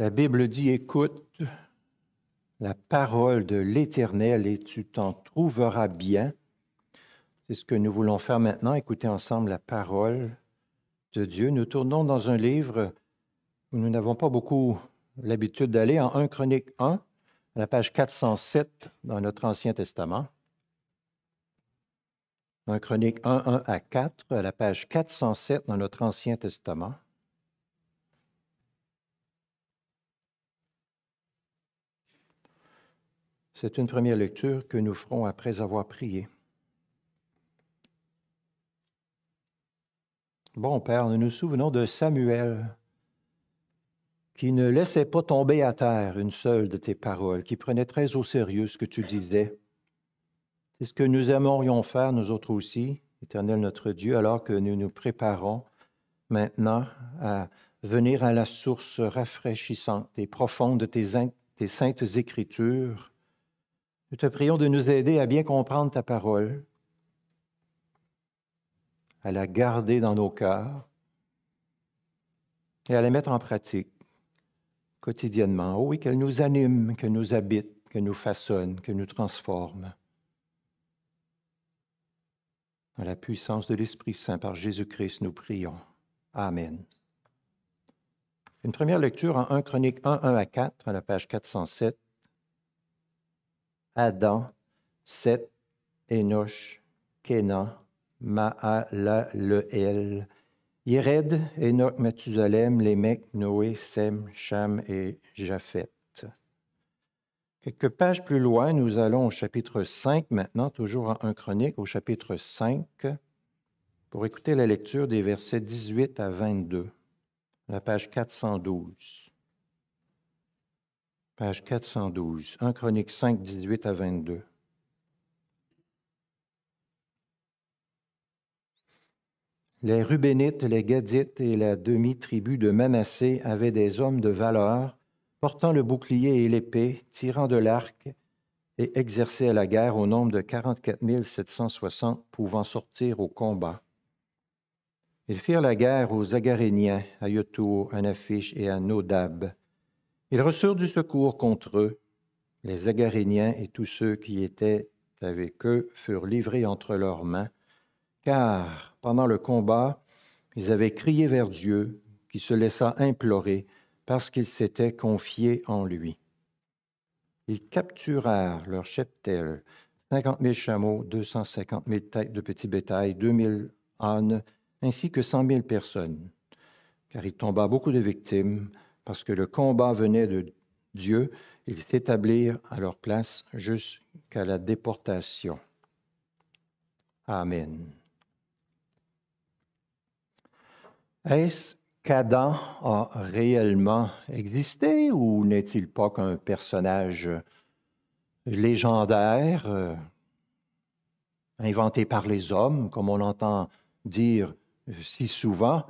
La Bible dit, écoute la parole de l'Éternel et tu t'en trouveras bien. C'est ce que nous voulons faire maintenant, écouter ensemble la parole de Dieu. Nous tournons dans un livre où nous n'avons pas beaucoup l'habitude d'aller, en 1 Chronique 1, à la page 407 dans notre Ancien Testament. 1 Chronique 1, 1 à 4, à la page 407 dans notre Ancien Testament. C'est une première lecture que nous ferons après avoir prié. Bon Père, nous nous souvenons de Samuel qui ne laissait pas tomber à terre une seule de tes paroles, qui prenait très au sérieux ce que tu disais. C'est ce que nous aimerions faire, nous autres aussi, Éternel notre Dieu, alors que nous nous préparons maintenant à venir à la source rafraîchissante et profonde de tes, saintes écritures nous te prions de nous aider à bien comprendre ta parole, à la garder dans nos cœurs et à la mettre en pratique quotidiennement. Oh oui, qu'elle nous anime, qu'elle nous habite, qu'elle nous façonne, qu'elle nous transforme. Dans la puissance de l'Esprit Saint, par Jésus-Christ, nous prions. Amen. Une première lecture en 1 Chronique 1, 1 à 4, à la page 407. Adam, Seth, Enoch, Kenan, Mahalaleel, Yered, Enoch, Mathusalem, Lémec, Noé, Sem, Cham et Japhet. Quelques pages plus loin, nous allons au chapitre 5 maintenant, toujours en 1 Chronique, au chapitre 5, pour écouter la lecture des versets 18 à 22, la page 412 page 412, 1 Chronique 5, 18 à 22. Les Rubénites, les Gadites et la demi-tribu de Manassé avaient des hommes de valeur, portant le bouclier et l'épée, tirant de l'arc et exercés à la guerre au nombre de 44 760 pouvant sortir au combat. Ils firent la guerre aux Agaréniens, à Yotour, à Nafish et à Nodab. Ils reçurent du secours contre eux. Les Agaréniens et tous ceux qui étaient avec eux furent livrés entre leurs mains, car pendant le combat, ils avaient crié vers Dieu, qui se laissa implorer parce qu'ils s'étaient confiés en lui. Ils capturèrent leur cheptel, 50 000 chameaux, 250 000 têtes de petits bétail, 2 000 ânes, ainsi que cent mille personnes, car il tomba beaucoup de victimes parce que le combat venait de Dieu ils s'établirent à leur place jusqu'à la déportation. Amen. Est-ce qu'Adam a réellement existé ou n'est-il pas qu'un personnage légendaire euh, inventé par les hommes, comme on entend dire si souvent?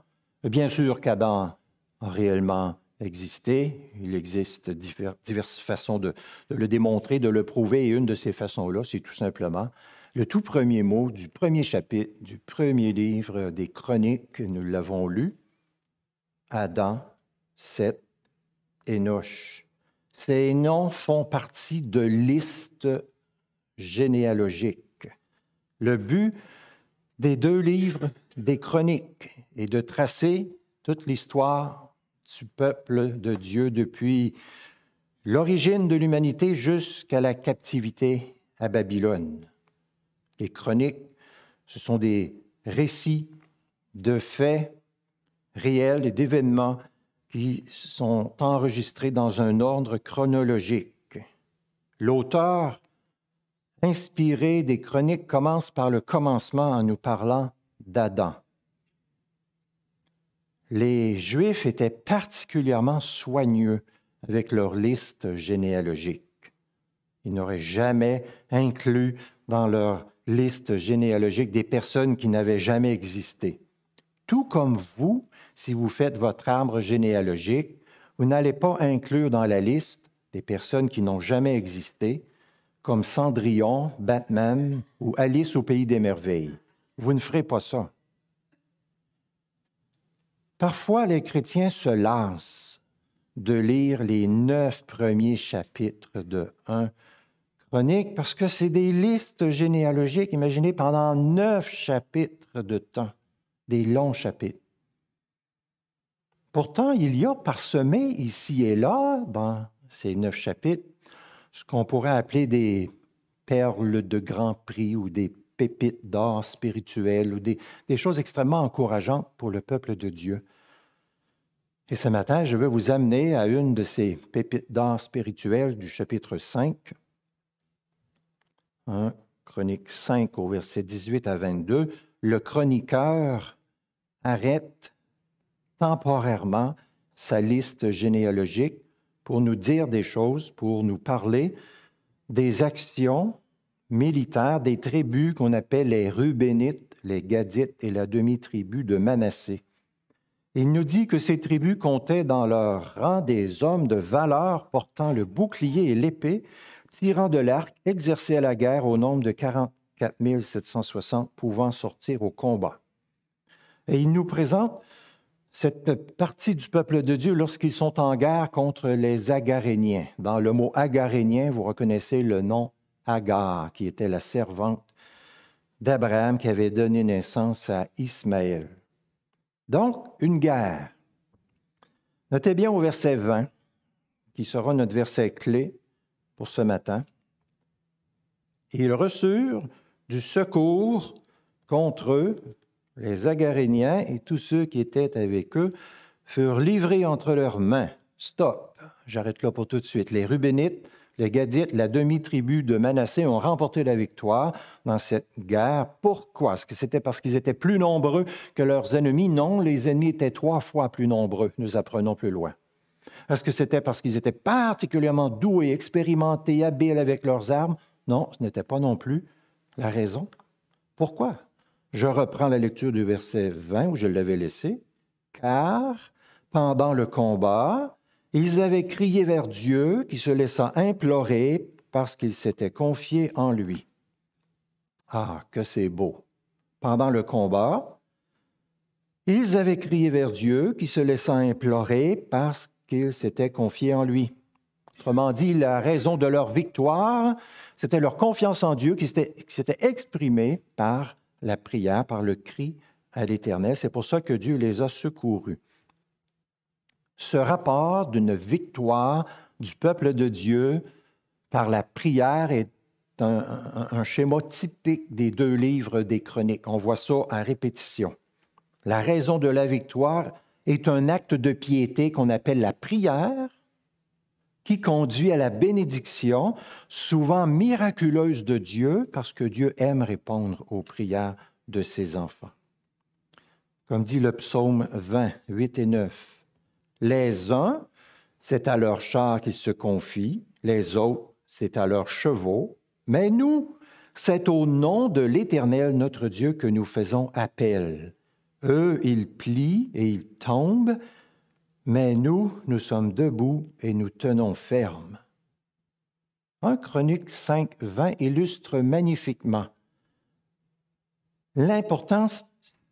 Bien sûr qu'Adam a réellement exister. Il existe diverses façons de, le démontrer, de le prouver, et une de ces façons-là, c'est tout simplement le tout premier mot du premier chapitre du premier livre des Chroniques, nous l'avons lu, Adam, Seth, Enoch. Ces noms font partie de listes généalogiques. Le but des deux livres des Chroniques est de tracer toute l'histoire du peuple de Dieu depuis l'origine de l'humanité jusqu'à la captivité à Babylone. Les chroniques, ce sont des récits de faits réels et d'événements qui sont enregistrés dans un ordre chronologique. L'auteur, inspiré des chroniques, commence par le commencement en nous parlant d'Adam les Juifs étaient particulièrement soigneux avec leur liste généalogique. Ils n'auraient jamais inclus dans leur liste généalogique des personnes qui n'avaient jamais existé. Tout comme vous, si vous faites votre arbre généalogique, vous n'allez pas inclure dans la liste des personnes qui n'ont jamais existé, comme Cendrillon, Batman ou Alice au pays des merveilles. Vous ne ferez pas ça. Parfois, les chrétiens se lassent de lire les neuf premiers chapitres de 1 Chronique parce que c'est des listes généalogiques imaginées pendant neuf chapitres de temps, des longs chapitres. Pourtant, il y a parsemé ici et là, dans ces neuf chapitres, ce qu'on pourrait appeler des perles de grand prix ou des pépites d'or spirituel ou des, choses extrêmement encourageantes pour le peuple de Dieu. Et ce matin, je veux vous amener à une de ces pépites d'or spirituelles du chapitre 5, Chronique 5 au verset 18 à 22. Le chroniqueur arrête temporairement sa liste généalogique pour nous dire des choses, pour nous parler des actions militaire des tribus qu'on appelle les Rubénites, les Gadites et la demi-tribu de Manassé. Il nous dit que ces tribus comptaient dans leur rang des hommes de valeur portant le bouclier et l'épée, tirant de l'arc, exercés à la guerre au nombre de 44 760 pouvant sortir au combat. Et il nous présente cette partie du peuple de Dieu lorsqu'ils sont en guerre contre les Agaréniens. Dans le mot Agaréniens », vous reconnaissez le nom Agar, qui était la servante d'Abraham, qui avait donné naissance à Ismaël. Donc, une guerre. Notez bien au verset 20, qui sera notre verset clé pour ce matin. Ils reçurent du secours contre eux, les Agaréniens et tous ceux qui étaient avec eux furent livrés entre leurs mains. Stop, j'arrête là pour tout de suite. Les Rubénites les Gadites, la demi-tribu de Manassé, ont remporté la victoire dans cette guerre. Pourquoi? Est-ce que c'était parce qu'ils étaient plus nombreux que leurs ennemis? Non, les ennemis étaient trois fois plus nombreux, nous apprenons plus loin. Est-ce que c'était parce qu'ils étaient particulièrement doués, expérimentés, habiles avec leurs armes? Non, ce n'était pas non plus la raison. Pourquoi? Je reprends la lecture du verset 20 où je l'avais laissé. Car pendant le combat, ils avaient crié vers Dieu qui se laissa implorer parce qu'ils s'étaient confiés en lui. Ah, que c'est beau. Pendant le combat, ils avaient crié vers Dieu qui se laissa implorer parce qu'ils s'étaient confiés en lui. Autrement dit, la raison de leur victoire, c'était leur confiance en Dieu qui s'était exprimée par la prière, par le cri à l'Éternel. C'est pour ça que Dieu les a secourus ce rapport d'une victoire du peuple de Dieu par la prière est un, schéma typique des deux livres des chroniques. On voit ça à répétition. La raison de la victoire est un acte de piété qu'on appelle la prière qui conduit à la bénédiction, souvent miraculeuse de Dieu, parce que Dieu aime répondre aux prières de ses enfants. Comme dit le psaume 20, 8 et 9, les uns, c'est à leur char qu'ils se confient, les autres, c'est à leurs chevaux, mais nous, c'est au nom de l'Éternel notre Dieu que nous faisons appel. Eux, ils plient et ils tombent, mais nous, nous sommes debout et nous tenons ferme. 1 Chronique 5, illustre magnifiquement l'importance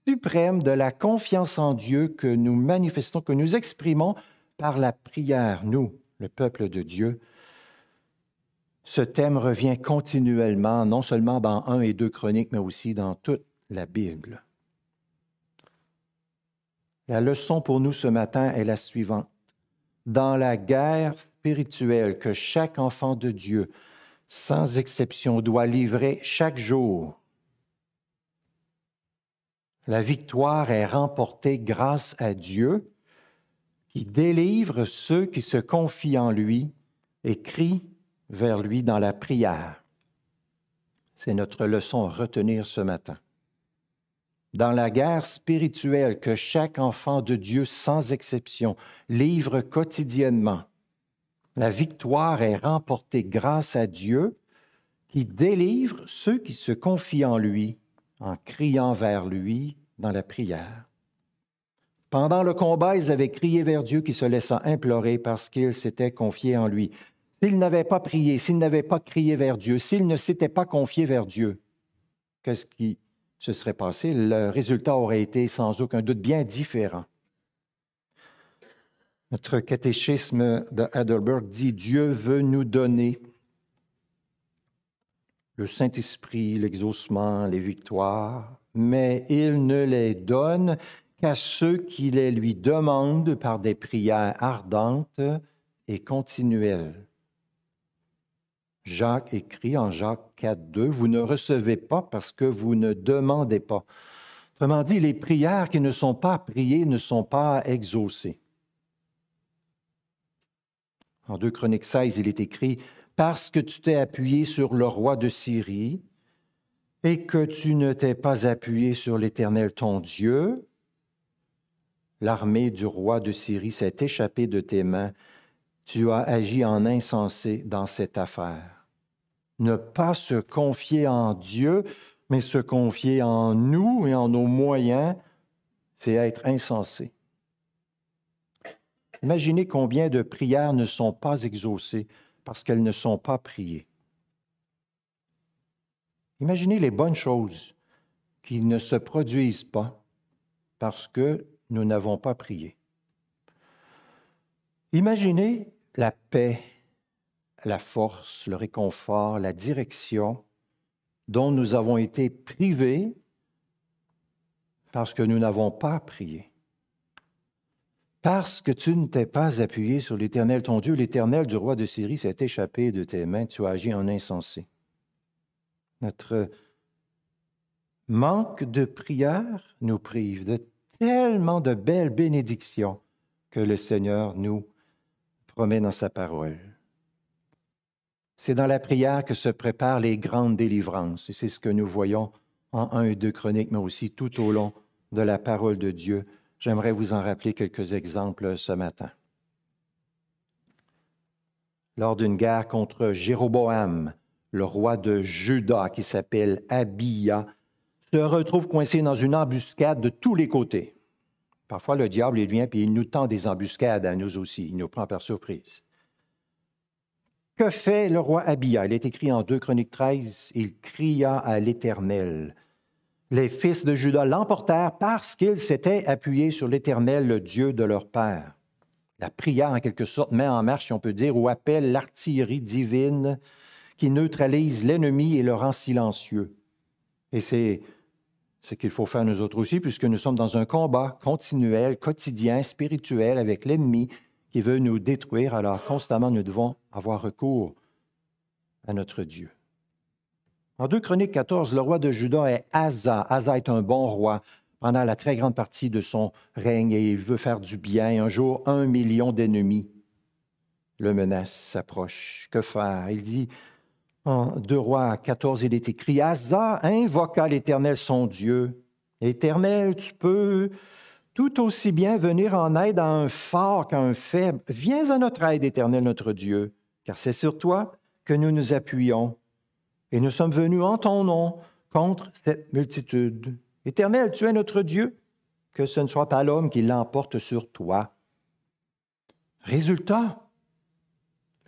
suprême de la confiance en Dieu que nous manifestons, que nous exprimons par la prière, nous, le peuple de Dieu. Ce thème revient continuellement, non seulement dans 1 et 2 Chroniques, mais aussi dans toute la Bible. La leçon pour nous ce matin est la suivante. Dans la guerre spirituelle que chaque enfant de Dieu, sans exception, doit livrer chaque jour, la victoire est remportée grâce à Dieu, qui délivre ceux qui se confient en lui et crient vers lui dans la prière. C'est notre leçon à retenir ce matin. Dans la guerre spirituelle que chaque enfant de Dieu, sans exception, livre quotidiennement, la victoire est remportée grâce à Dieu qui délivre ceux qui se confient en lui en criant vers lui dans la prière. Pendant le combat, ils avaient crié vers Dieu qui se laissa implorer parce qu'ils s'étaient confiés en lui. S'ils n'avaient pas prié, s'ils n'avaient pas crié vers Dieu, s'ils ne s'étaient pas confiés vers Dieu, qu'est-ce qui se serait passé? Le résultat aurait été sans aucun doute bien différent. Notre catéchisme de Heidelberg dit Dieu veut nous donner le Saint-Esprit, l'exaucement, les victoires, mais il ne les donne qu'à ceux qui les lui demandent par des prières ardentes et continuelles. Jacques écrit en Jacques 4, 2, Vous ne recevez pas parce que vous ne demandez pas. Autrement dit, les prières qui ne sont pas priées ne sont pas exaucées. En 2 Chroniques 16, il est écrit parce que tu t'es appuyé sur le roi de Syrie et que tu ne t'es pas appuyé sur l'Éternel ton Dieu, l'armée du roi de Syrie s'est échappée de tes mains. Tu as agi en insensé dans cette affaire. Ne pas se confier en Dieu, mais se confier en nous et en nos moyens, c'est être insensé. Imaginez combien de prières ne sont pas exaucées parce qu'elles ne sont pas priées. Imaginez les bonnes choses qui ne se produisent pas parce que nous n'avons pas prié. Imaginez la paix, la force, le réconfort, la direction dont nous avons été privés parce que nous n'avons pas prié. Parce que tu ne t'es pas appuyé sur l'Éternel, ton Dieu, l'Éternel du roi de Syrie s'est échappé de tes mains, tu as agi en insensé. Notre manque de prière nous prive de tellement de belles bénédictions que le Seigneur nous promet dans sa parole. C'est dans la prière que se préparent les grandes délivrances, et c'est ce que nous voyons en 1 et 2 Chroniques, mais aussi tout au long de la parole de Dieu J'aimerais vous en rappeler quelques exemples ce matin. Lors d'une guerre contre Jéroboam, le roi de Juda, qui s'appelle Abia, se retrouve coincé dans une embuscade de tous les côtés. Parfois, le diable, il vient et il nous tend des embuscades à nous aussi. Il nous prend par surprise. Que fait le roi Abia? Il est écrit en 2 Chroniques 13, il cria à l'Éternel les fils de Juda l'emportèrent parce qu'ils s'étaient appuyés sur l'Éternel, le Dieu de leur père. La prière, en quelque sorte, met en marche, si on peut dire, ou appelle l'artillerie divine qui neutralise l'ennemi et le rend silencieux. Et c'est ce qu'il faut faire nous autres aussi, puisque nous sommes dans un combat continuel, quotidien, spirituel avec l'ennemi qui veut nous détruire. Alors constamment, nous devons avoir recours à notre Dieu. En 2 Chroniques 14, le roi de Juda est Asa. Asa est un bon roi pendant la très grande partie de son règne et il veut faire du bien. Un jour, un million d'ennemis le menace s'approche. Que faire? Il dit, en 2 Rois 14, il est écrit, Asa invoqua l'Éternel son Dieu. Éternel, tu peux tout aussi bien venir en aide à un fort qu'à un faible. Viens à notre aide, Éternel notre Dieu, car c'est sur toi que nous nous appuyons et nous sommes venus en ton nom contre cette multitude. Éternel, tu es notre Dieu, que ce ne soit pas l'homme qui l'emporte sur toi. Résultat,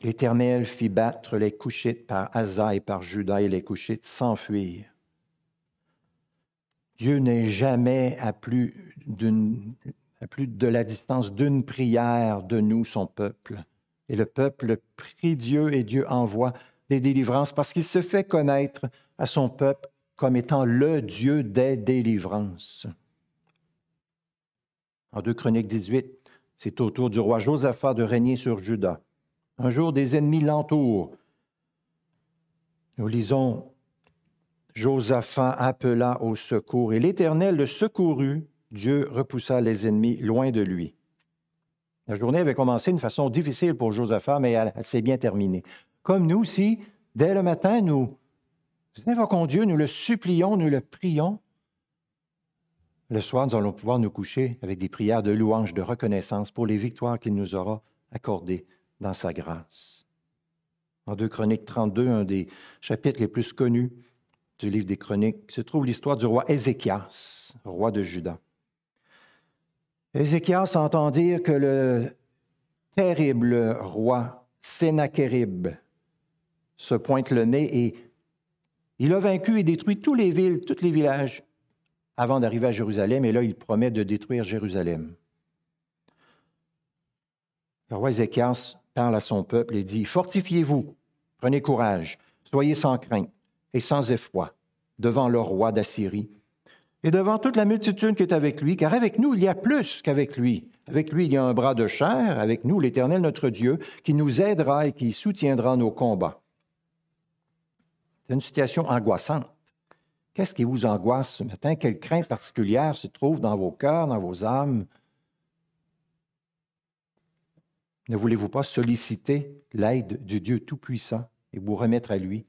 l'Éternel fit battre les couchites par Asa et par Juda et les couchites s'enfuirent. Dieu n'est jamais à plus, à plus de la distance d'une prière de nous, son peuple. Et le peuple prie Dieu et Dieu envoie des délivrances parce qu'il se fait connaître à son peuple comme étant le Dieu des délivrances. En 2 Chroniques 18, c'est au tour du roi Josaphat de régner sur Juda. Un jour, des ennemis l'entourent. Nous lisons Josaphat appela au secours et l'Éternel le secourut. Dieu repoussa les ennemis loin de lui. La journée avait commencé d'une façon difficile pour Josaphat, mais elle s'est bien terminée comme nous si, dès le matin, nous invoquons Dieu, nous le supplions, nous le prions, le soir, nous allons pouvoir nous coucher avec des prières de louange, de reconnaissance pour les victoires qu'il nous aura accordées dans sa grâce. En 2 Chroniques 32, un des chapitres les plus connus du livre des Chroniques, se trouve l'histoire du roi Ézéchias, roi de Juda. Ézéchias entend dire que le terrible roi Sénachérib se pointe le nez et il a vaincu et détruit toutes les villes, tous les villages avant d'arriver à Jérusalem, et là, il promet de détruire Jérusalem. Le roi Ézéchias parle à son peuple et dit, Fortifiez-vous, prenez courage, soyez sans crainte et sans effroi devant le roi d'Assyrie et devant toute la multitude qui est avec lui, car avec nous, il y a plus qu'avec lui. Avec lui, il y a un bras de chair, avec nous, l'Éternel notre Dieu, qui nous aidera et qui soutiendra nos combats une situation angoissante. Qu'est-ce qui vous angoisse ce matin? Quelle crainte particulière se trouve dans vos cœurs, dans vos âmes? Ne voulez-vous pas solliciter l'aide du Dieu Tout-Puissant et vous remettre à lui?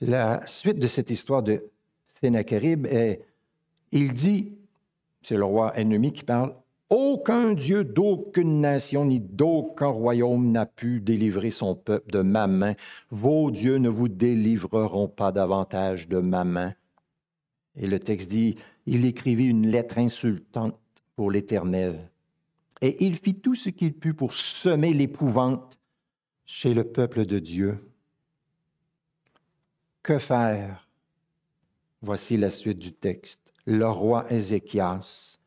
La suite de cette histoire de Sénachérib est, il dit, c'est le roi ennemi qui parle, aucun Dieu d'aucune nation ni d'aucun royaume n'a pu délivrer son peuple de ma main. Vos dieux ne vous délivreront pas davantage de ma main. Et le texte dit, il écrivit une lettre insultante pour l'Éternel. Et il fit tout ce qu'il put pour semer l'épouvante chez le peuple de Dieu. Que faire Voici la suite du texte. Le roi Ézéchias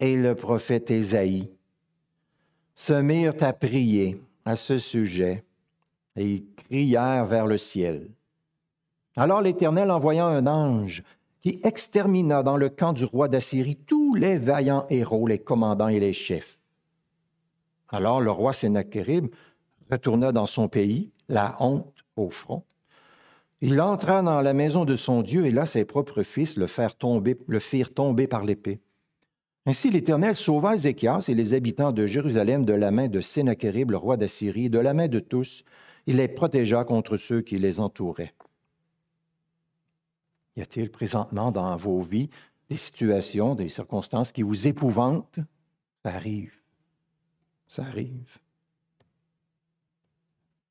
et le prophète Ésaïe se mirent à prier à ce sujet et ils crièrent vers le ciel. Alors l'Éternel envoya un ange qui extermina dans le camp du roi d'Assyrie tous les vaillants héros, les commandants et les chefs. Alors le roi Sennacherib retourna dans son pays, la honte au front. Il entra dans la maison de son Dieu et là ses propres fils le, tomber, le firent tomber par l'épée. Ainsi l'Éternel sauva Ézéchias et les habitants de Jérusalem de la main de Sénachérib, le roi d'Assyrie, de la main de tous. Il les protégea contre ceux qui les entouraient. Y a-t-il présentement dans vos vies des situations, des circonstances qui vous épouvantent? Ça arrive. Ça arrive.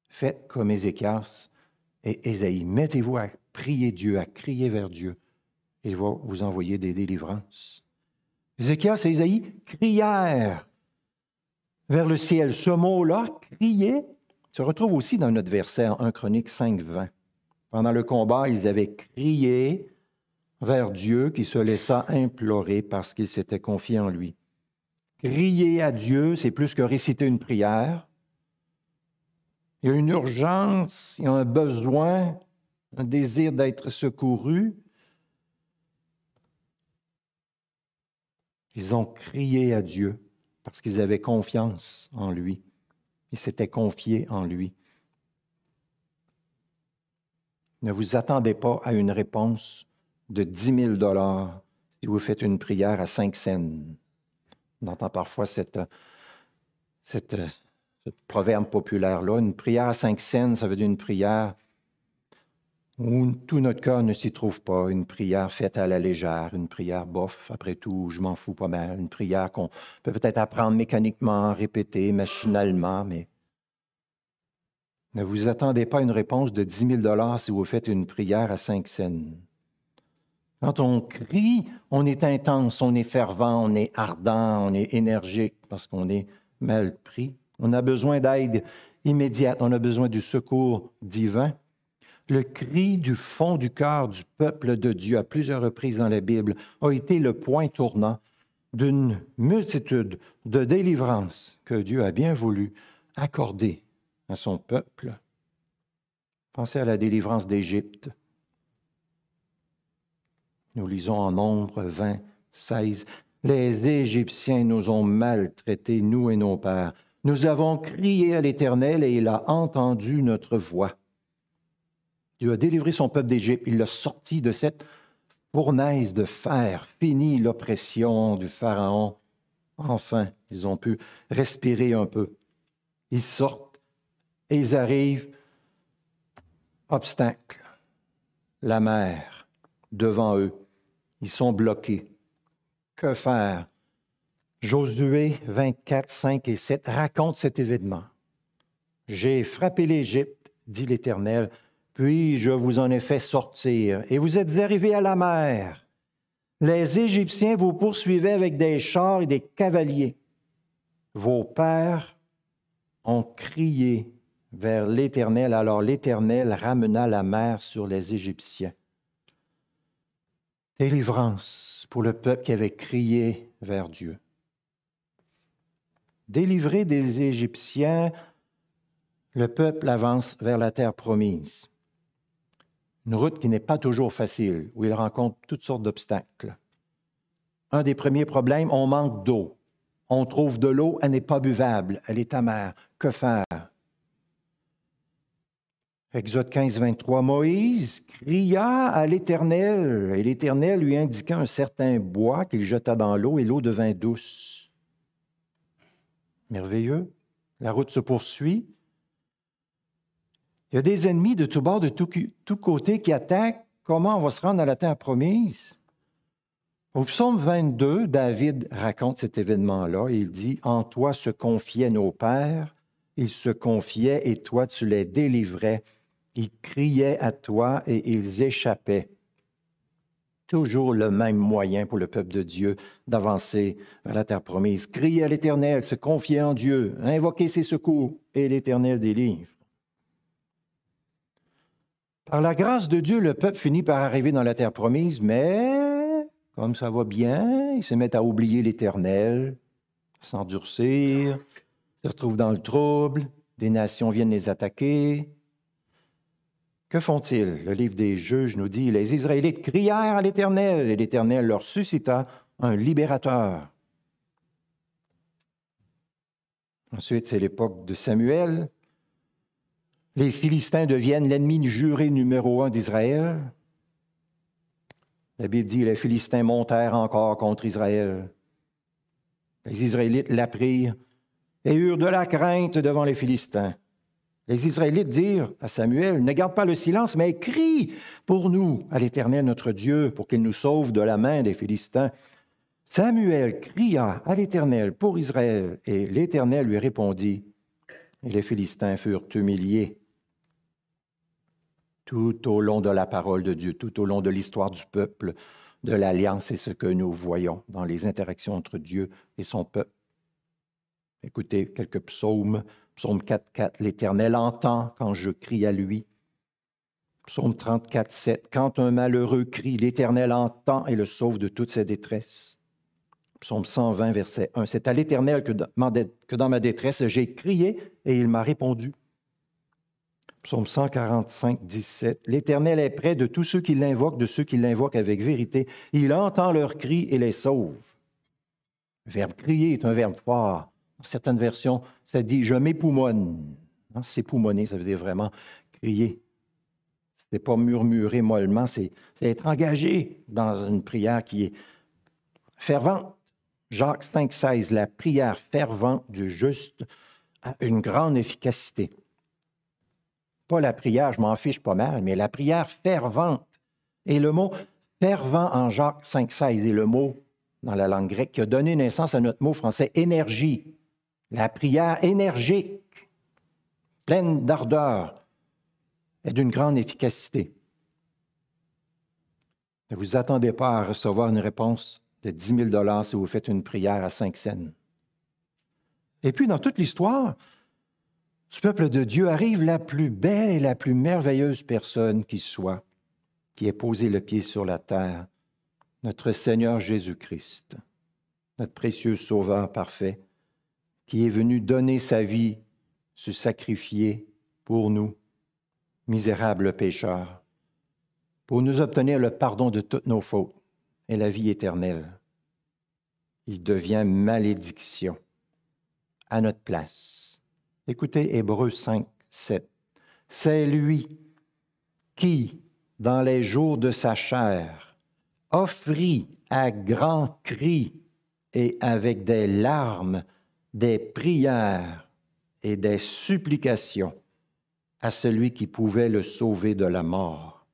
Faites comme Ézéchias et Ésaïe. Mettez-vous à prier Dieu, à crier vers Dieu. Il va vous envoyer des délivrances. Ézéchias et Isaïe crièrent vers le ciel. Ce mot-là, crier, se retrouve aussi dans notre verset en 1 Chronique 5.20. Pendant le combat, ils avaient crié vers Dieu qui se laissa implorer parce qu'ils s'étaient confiés en lui. Crier à Dieu, c'est plus que réciter une prière. Il y a une urgence, il y a un besoin, un désir d'être secouru, Ils ont crié à Dieu parce qu'ils avaient confiance en lui. Ils s'étaient confiés en lui. Ne vous attendez pas à une réponse de 10 000 si vous faites une prière à cinq scènes. On entend parfois cette, ce proverbe populaire-là. Une prière à cinq scènes, ça veut dire une prière où tout notre corps ne s'y trouve pas, une prière faite à la légère, une prière bof, après tout, je m'en fous pas mal, une prière qu'on peut peut-être apprendre mécaniquement, répéter machinalement, mais ne vous attendez pas à une réponse de 10 000 si vous faites une prière à cinq scènes. Quand on crie, on est intense, on est fervent, on est ardent, on est énergique parce qu'on est mal pris. On a besoin d'aide immédiate, on a besoin du secours divin le cri du fond du cœur du peuple de Dieu à plusieurs reprises dans la Bible a été le point tournant d'une multitude de délivrances que Dieu a bien voulu accorder à son peuple. Pensez à la délivrance d'Égypte. Nous lisons en Nombre 20, 16. Les Égyptiens nous ont maltraités, nous et nos pères. Nous avons crié à l'Éternel et il a entendu notre voix. Il a délivré son peuple d'Égypte. Il l'a sorti de cette fournaise de fer. Fini l'oppression du Pharaon. Enfin, ils ont pu respirer un peu. Ils sortent et ils arrivent. Obstacle. La mer devant eux. Ils sont bloqués. Que faire? Josué 24, 5 et 7 raconte cet événement. J'ai frappé l'Égypte, dit l'Éternel, puis je vous en ai fait sortir. Et vous êtes arrivés à la mer. Les Égyptiens vous poursuivaient avec des chars et des cavaliers. Vos pères ont crié vers l'Éternel, alors l'Éternel ramena la mer sur les Égyptiens. Délivrance pour le peuple qui avait crié vers Dieu. Délivré des Égyptiens, le peuple avance vers la terre promise une route qui n'est pas toujours facile, où il rencontre toutes sortes d'obstacles. Un des premiers problèmes, on manque d'eau. On trouve de l'eau, elle n'est pas buvable, elle est amère. Que faire? Exode 15, 23, Moïse cria à l'Éternel, et l'Éternel lui indiqua un certain bois qu'il jeta dans l'eau, et l'eau devint douce. Merveilleux. La route se poursuit, il y a des ennemis de tous bords, de tous tout côtés qui attaquent. Comment on va se rendre à la terre promise? Au psaume 22, David raconte cet événement-là. Il dit En toi se confiaient nos pères, ils se confiaient et toi tu les délivrais. Ils criaient à toi et ils échappaient. Toujours le même moyen pour le peuple de Dieu d'avancer vers la terre promise. Crier à l'Éternel, se confier en Dieu, invoquer ses secours et l'Éternel délivre. Par la grâce de Dieu, le peuple finit par arriver dans la terre promise, mais comme ça va bien, ils se mettent à oublier l'Éternel, s'endurcir, se retrouvent dans le trouble, des nations viennent les attaquer. Que font-ils? Le livre des juges nous dit, les Israélites crièrent à l'Éternel et l'Éternel leur suscita un libérateur. Ensuite, c'est l'époque de Samuel les Philistins deviennent l'ennemi juré numéro un d'Israël. La Bible dit, les Philistins montèrent encore contre Israël. Les Israélites l'apprirent et eurent de la crainte devant les Philistins. Les Israélites dirent à Samuel, ne garde pas le silence, mais crie pour nous à l'Éternel notre Dieu, pour qu'il nous sauve de la main des Philistins. Samuel cria à l'Éternel pour Israël, et l'Éternel lui répondit, et les Philistins furent humiliés tout au long de la parole de Dieu, tout au long de l'histoire du peuple, de l'Alliance, et ce que nous voyons dans les interactions entre Dieu et son peuple. Écoutez quelques psaumes. Psaume 4, 4, L'Éternel entend quand je crie à lui. Psaume 34, 7, Quand un malheureux crie, l'Éternel entend et le sauve de toutes ses détresses. Psaume 120, verset 1, C'est à l'Éternel que dans ma détresse j'ai crié et il m'a répondu. Psaume 145, 17. L'Éternel est près de tous ceux qui l'invoquent, de ceux qui l'invoquent avec vérité. Il entend leurs cris et les sauve. Le verbe crier est un verbe fort. Dans certaines versions, ça dit je m'époumonne. C'est hein S'époumonner, ça veut dire vraiment crier. Ce n'est pas murmurer mollement, c'est être engagé dans une prière qui est fervente. Jacques 5, 16, la prière fervente du juste a une grande efficacité. Pas la prière, je m'en fiche pas mal, mais la prière fervente. Et le mot fervent en Jacques 5,16 est le mot dans la langue grecque qui a donné naissance à notre mot français énergie. La prière énergique, pleine d'ardeur et d'une grande efficacité. Ne vous attendez pas à recevoir une réponse de 10 000 si vous faites une prière à cinq scènes. Et puis, dans toute l'histoire, ce peuple de Dieu arrive la plus belle et la plus merveilleuse personne qui soit, qui ait posé le pied sur la terre, notre Seigneur Jésus-Christ, notre précieux Sauveur parfait, qui est venu donner sa vie, se sacrifier pour nous, misérables pécheurs, pour nous obtenir le pardon de toutes nos fautes et la vie éternelle. Il devient malédiction à notre place Écoutez Hébreu 5, 7. C'est lui qui, dans les jours de sa chair, offrit à grands cris et avec des larmes, des prières et des supplications à celui qui pouvait le sauver de la mort.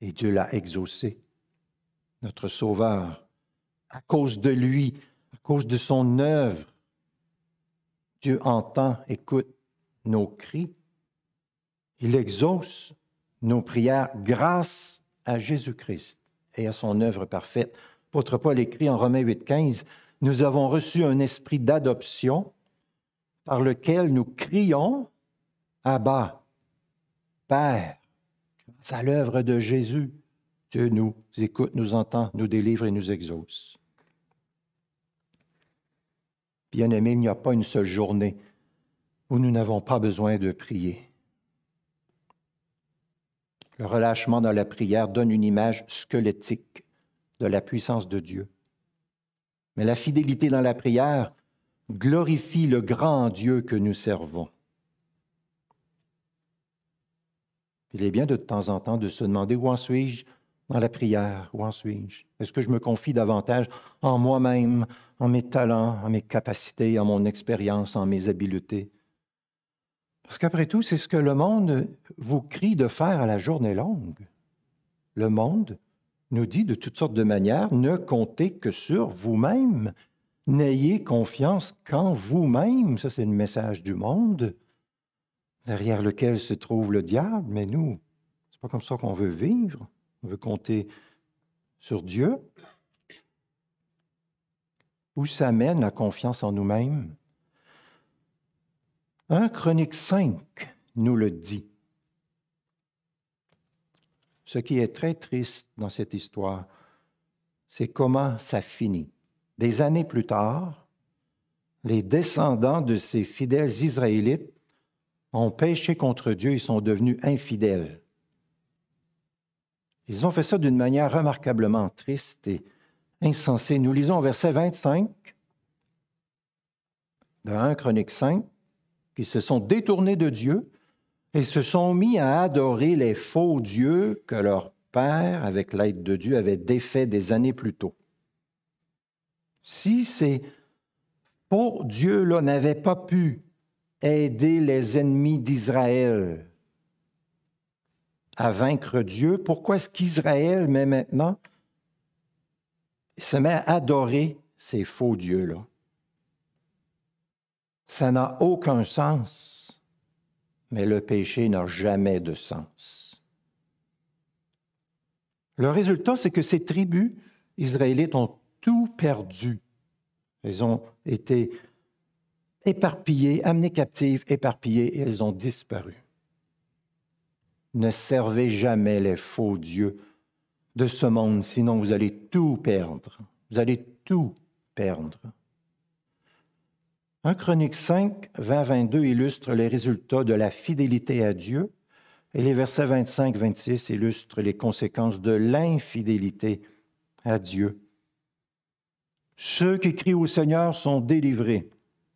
Et Dieu l'a exaucé, notre Sauveur, à cause de lui, à cause de son œuvre Dieu entend, écoute nos cris. Il exauce nos prières grâce à Jésus-Christ et à son œuvre parfaite. autre Paul écrit en Romains 8,15 Nous avons reçu un esprit d'adoption par lequel nous crions Abba, Père, grâce à l'œuvre de Jésus. Dieu nous écoute, nous entend, nous délivre et nous exauce. Bien aimé, il n'y a pas une seule journée où nous n'avons pas besoin de prier. Le relâchement dans la prière donne une image squelettique de la puissance de Dieu. Mais la fidélité dans la prière glorifie le grand Dieu que nous servons. Il est bien de, de temps en temps de se demander où en suis-je dans la prière? Où en suis-je? Est-ce que je me confie davantage en moi-même, en mes talents, en mes capacités, en mon expérience, en mes habiletés? Parce qu'après tout, c'est ce que le monde vous crie de faire à la journée longue. Le monde nous dit de toutes sortes de manières, ne comptez que sur vous-même, n'ayez confiance qu'en vous-même. Ça, c'est le message du monde derrière lequel se trouve le diable, mais nous, c'est pas comme ça qu'on veut vivre. On veut compter sur Dieu. Où s'amène la confiance en nous-mêmes? 1 Chronique 5 nous le dit. Ce qui est très triste dans cette histoire, c'est comment ça finit. Des années plus tard, les descendants de ces fidèles Israélites ont péché contre Dieu et sont devenus infidèles. Ils ont fait ça d'une manière remarquablement triste et insensée. Nous lisons au verset 25 de 1 Chronique 5 qu'ils se sont détournés de Dieu et se sont mis à adorer les faux dieux que leur père, avec l'aide de Dieu, avait défait des années plus tôt. Si ces pour dieux-là n'avaient pas pu aider les ennemis d'Israël, à vaincre Dieu, pourquoi est-ce qu'Israël met maintenant se met à adorer ces faux dieux-là? Ça n'a aucun sens, mais le péché n'a jamais de sens. Le résultat, c'est que ces tribus israélites ont tout perdu. Elles ont été éparpillées, amenées captives, éparpillées, et elles ont disparu. Ne servez jamais les faux dieux de ce monde, sinon vous allez tout perdre. Vous allez tout perdre. 1 Chronique 5, 20-22 illustre les résultats de la fidélité à Dieu et les versets 25-26 illustrent les conséquences de l'infidélité à Dieu. Ceux qui crient au Seigneur sont délivrés.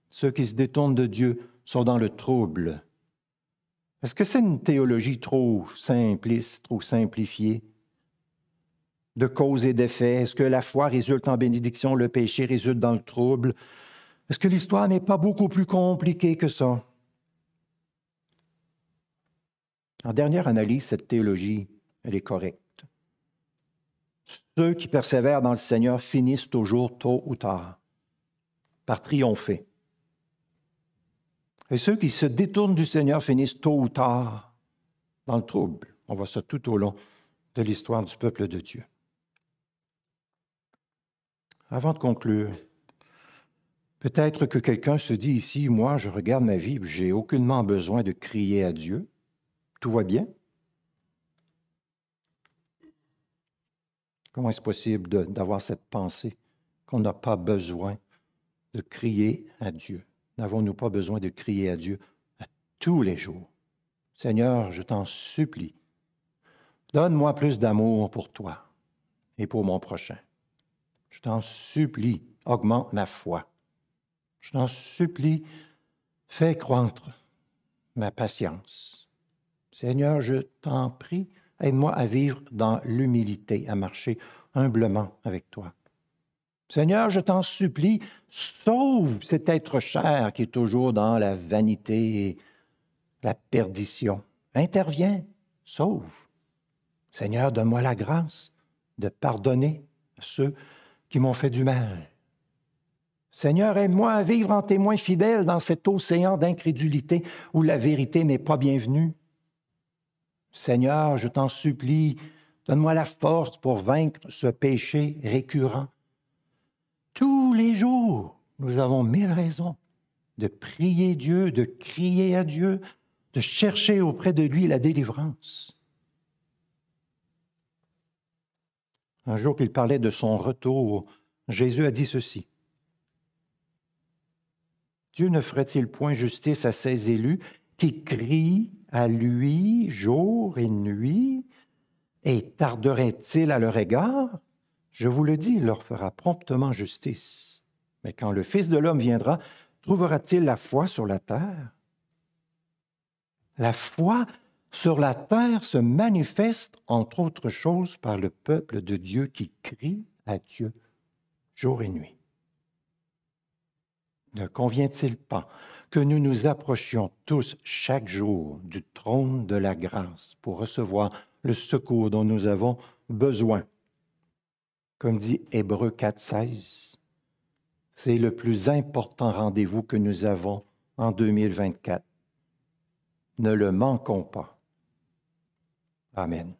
Ceux qui se détournent de Dieu sont dans le trouble. Est-ce que c'est une théologie trop simpliste, trop simplifiée? De cause et d'effet? Est-ce que la foi résulte en bénédiction, le péché résulte dans le trouble? Est-ce que l'histoire n'est pas beaucoup plus compliquée que ça? En dernière analyse, cette théologie, elle est correcte. Ceux qui persévèrent dans le Seigneur finissent toujours tôt ou tard par triompher et ceux qui se détournent du Seigneur finissent tôt ou tard dans le trouble. On voit ça tout au long de l'histoire du peuple de Dieu. Avant de conclure, peut-être que quelqu'un se dit ici, moi je regarde ma vie, j'ai aucunement besoin de crier à Dieu, tout va bien. Comment est-ce possible d'avoir cette pensée qu'on n'a pas besoin de crier à Dieu? N'avons-nous pas besoin de crier à Dieu à tous les jours? Seigneur, je t'en supplie, donne-moi plus d'amour pour toi et pour mon prochain. Je t'en supplie, augmente ma foi. Je t'en supplie, fais croître ma patience. Seigneur, je t'en prie, aide-moi à vivre dans l'humilité, à marcher humblement avec toi. Seigneur, je t'en supplie, sauve cet être cher qui est toujours dans la vanité et la perdition. Interviens, sauve. Seigneur, donne-moi la grâce de pardonner ceux qui m'ont fait du mal. Seigneur, aide-moi à vivre en témoin fidèle dans cet océan d'incrédulité où la vérité n'est pas bienvenue. Seigneur, je t'en supplie, donne-moi la force pour vaincre ce péché récurrent tous les jours, nous avons mille raisons de prier Dieu, de crier à Dieu, de chercher auprès de lui la délivrance. Un jour qu'il parlait de son retour, Jésus a dit ceci. Dieu ne ferait-il point justice à ses élus qui crient à lui jour et nuit, et tarderait-il à leur égard je vous le dis, il leur fera promptement justice. Mais quand le Fils de l'homme viendra, trouvera-t-il la foi sur la terre La foi sur la terre se manifeste, entre autres choses, par le peuple de Dieu qui crie à Dieu jour et nuit. Ne convient-il pas que nous nous approchions tous chaque jour du trône de la grâce pour recevoir le secours dont nous avons besoin comme dit Hébreu 4.16. C'est le plus important rendez-vous que nous avons en 2024. Ne le manquons pas. Amen.